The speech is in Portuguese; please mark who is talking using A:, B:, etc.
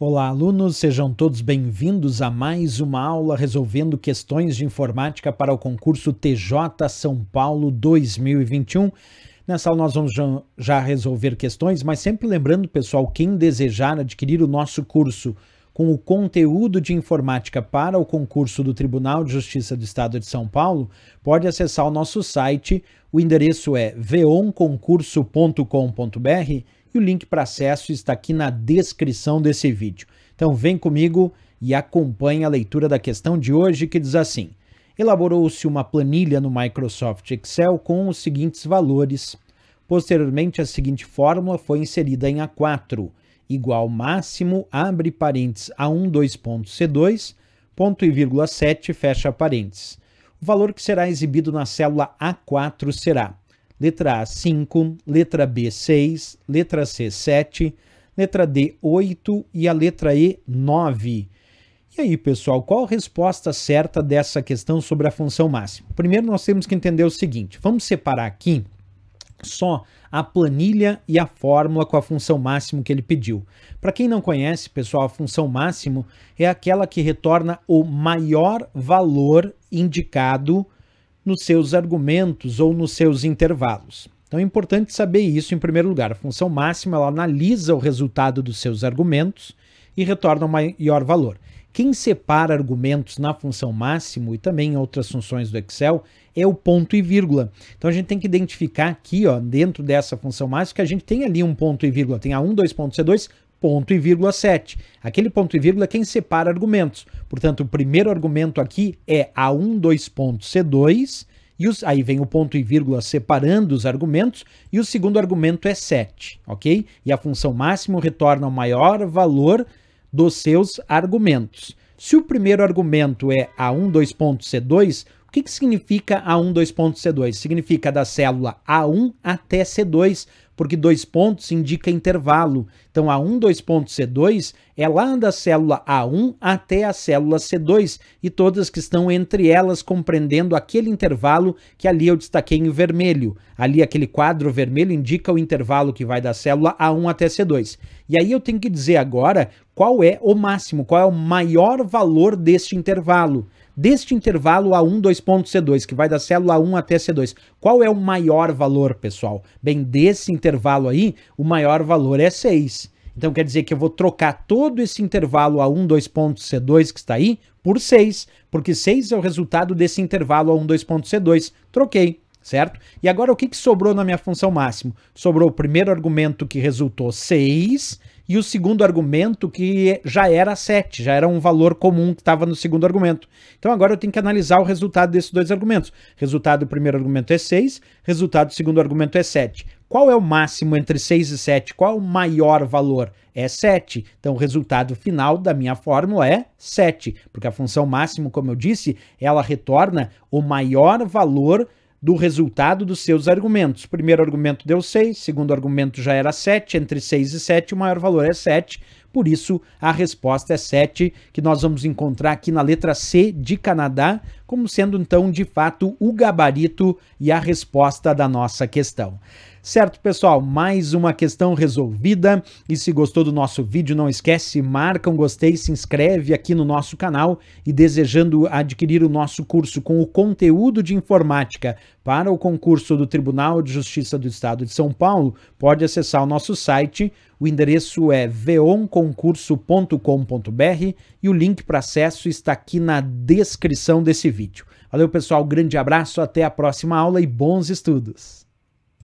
A: Olá, alunos, sejam todos bem-vindos a mais uma aula resolvendo questões de informática para o concurso TJ São Paulo 2021. Nessa aula nós vamos já resolver questões, mas sempre lembrando, pessoal, quem desejar adquirir o nosso curso com o conteúdo de informática para o concurso do Tribunal de Justiça do Estado de São Paulo, pode acessar o nosso site. O endereço é veonconcurso.com.br e o link para acesso está aqui na descrição desse vídeo. Então vem comigo e acompanhe a leitura da questão de hoje que diz assim: Elaborou-se uma planilha no Microsoft Excel com os seguintes valores. Posteriormente, a seguinte fórmula foi inserida em A4, igual máximo, abre parênteses A1, dois C2, ponto e vírgula 7, fecha parênteses. O valor que será exibido na célula A4 será letra A 5, letra B 6, letra C 7, letra D 8 e a letra E 9. E aí, pessoal, qual a resposta certa dessa questão sobre a função máxima? Primeiro nós temos que entender o seguinte, vamos separar aqui só a planilha e a fórmula com a função máximo que ele pediu. Para quem não conhece, pessoal, a função máximo é aquela que retorna o maior valor indicado nos seus argumentos ou nos seus intervalos. Então é importante saber isso em primeiro lugar. A função máxima ela analisa o resultado dos seus argumentos e retorna um maior valor. Quem separa argumentos na função máximo e também em outras funções do Excel é o ponto e vírgula. Então a gente tem que identificar aqui, ó, dentro dessa função máxima, que a gente tem ali um ponto e vírgula, tem a1, 2.c2, ponto e vírgula 7. Aquele ponto e vírgula é quem separa argumentos. Portanto, o primeiro argumento aqui é A1, 2 pontos, C2, e os, aí vem o ponto e vírgula separando os argumentos, e o segundo argumento é 7, ok? E a função máximo retorna o maior valor dos seus argumentos. Se o primeiro argumento é A1, 2 pontos, C2, o que, que significa A1, 2 pontos, C2? Significa da célula A1 até C2, porque dois pontos indica intervalo. Então, A1, pontos C2 é lá da célula A1 até a célula C2 e todas que estão entre elas, compreendendo aquele intervalo que ali eu destaquei em vermelho. Ali, aquele quadro vermelho indica o intervalo que vai da célula A1 até C2. E aí eu tenho que dizer agora qual é o máximo, qual é o maior valor deste intervalo deste intervalo A1, 2.C2, que vai da célula A1 até C2, qual é o maior valor, pessoal? Bem, desse intervalo aí, o maior valor é 6. Então quer dizer que eu vou trocar todo esse intervalo A1, 2.C2 que está aí por 6, porque 6 é o resultado desse intervalo A1, 2.C2. Troquei certo? E agora o que, que sobrou na minha função máximo? Sobrou o primeiro argumento que resultou 6 e o segundo argumento que já era 7, já era um valor comum que estava no segundo argumento. Então agora eu tenho que analisar o resultado desses dois argumentos. Resultado do primeiro argumento é 6, resultado do segundo argumento é 7. Qual é o máximo entre 6 e 7? Qual é o maior valor? É 7. Então o resultado final da minha fórmula é 7, porque a função máximo, como eu disse, ela retorna o maior valor do resultado dos seus argumentos. Primeiro argumento deu 6, segundo argumento já era 7, entre 6 e 7 o maior valor é 7, por isso, a resposta é 7, que nós vamos encontrar aqui na letra C de Canadá, como sendo então de fato o gabarito e a resposta da nossa questão. Certo, pessoal, mais uma questão resolvida. E se gostou do nosso vídeo, não esquece, marca um gostei, se inscreve aqui no nosso canal e desejando adquirir o nosso curso com o conteúdo de informática para o concurso do Tribunal de Justiça do Estado de São Paulo, pode acessar o nosso site. O endereço é veonconcurso.com.br e o link para acesso está aqui na descrição desse vídeo. Valeu, pessoal. Grande abraço, até a próxima aula e bons estudos!